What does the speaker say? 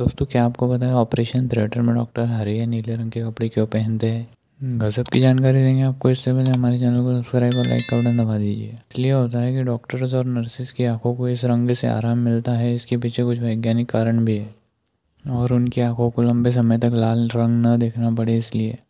दोस्तों क्या आपको पता है ऑपरेशन थिएटर में डॉक्टर हरे या नीले रंग के कपड़े क्यों पहनते हैं गजब की जानकारी देंगे आपको इससे पहले हमारे चैनल को सब्सक्राइब और लाइक का बटन दबा दीजिए इसलिए होता है कि डॉक्टर्स और नर्सेज की आंखों को इस रंग से आराम मिलता है इसके पीछे कुछ वैज्ञानिक कारण भी है और उनकी आंखों को लंबे समय तक लाल रंग न देखना पड़े इसलिए